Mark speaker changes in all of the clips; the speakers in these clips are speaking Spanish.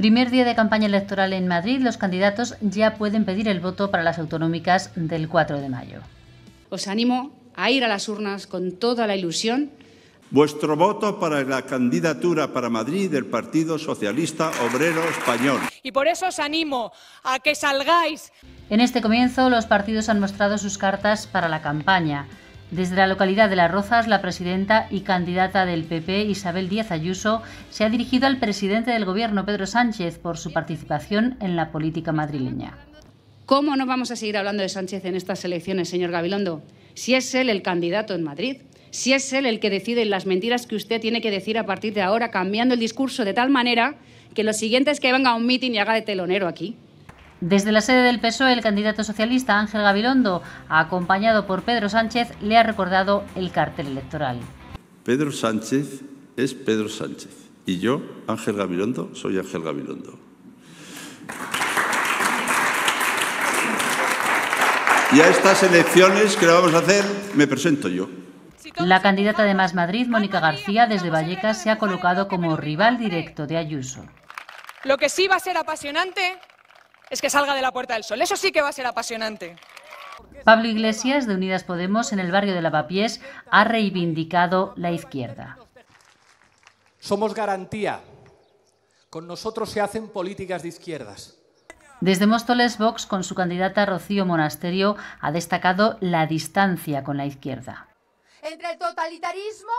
Speaker 1: Primer día de campaña electoral en Madrid, los candidatos ya pueden pedir el voto para las autonómicas del 4 de mayo. Os animo a ir a las urnas con toda la ilusión.
Speaker 2: Vuestro voto para la candidatura para Madrid del Partido Socialista Obrero Español.
Speaker 1: Y por eso os animo a que salgáis. En este comienzo, los partidos han mostrado sus cartas para la campaña. Desde la localidad de Las Rozas, la presidenta y candidata del PP, Isabel Díaz Ayuso, se ha dirigido al presidente del Gobierno, Pedro Sánchez, por su participación en la política madrileña. ¿Cómo no vamos a seguir hablando de Sánchez en estas elecciones, señor Gabilondo? Si es él el candidato en Madrid, si es él el que decide las mentiras que usted tiene que decir a partir de ahora, cambiando el discurso de tal manera que lo siguiente es que venga a un mitin y haga de telonero aquí. Desde la sede del PSOE, el candidato socialista Ángel Gabilondo, acompañado por Pedro Sánchez, le ha recordado el cártel electoral.
Speaker 2: Pedro Sánchez es Pedro Sánchez y yo, Ángel Gabilondo, soy Ángel Gabilondo. Y a estas elecciones que lo vamos a hacer, me presento yo.
Speaker 1: La candidata de Más Madrid, Mónica García, desde Vallecas, se ha colocado como rival directo de Ayuso. Lo que sí va a ser apasionante es que salga de la Puerta del Sol. Eso sí que va a ser apasionante. Pablo Iglesias, de Unidas Podemos, en el barrio de Lavapiés, ha reivindicado la izquierda. Somos garantía. Con nosotros se hacen políticas de izquierdas. Desde Móstoles, Vox, con su candidata Rocío Monasterio, ha destacado la distancia con la izquierda. Entre el totalitarismo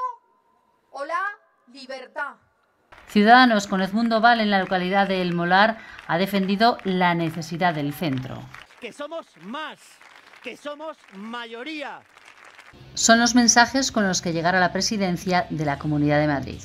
Speaker 1: o la libertad. Ciudadanos con Edmundo Val en la localidad de El Molar ha defendido la necesidad del centro. Que somos más, que somos mayoría. Son los mensajes con los que llegará la presidencia de la Comunidad de Madrid.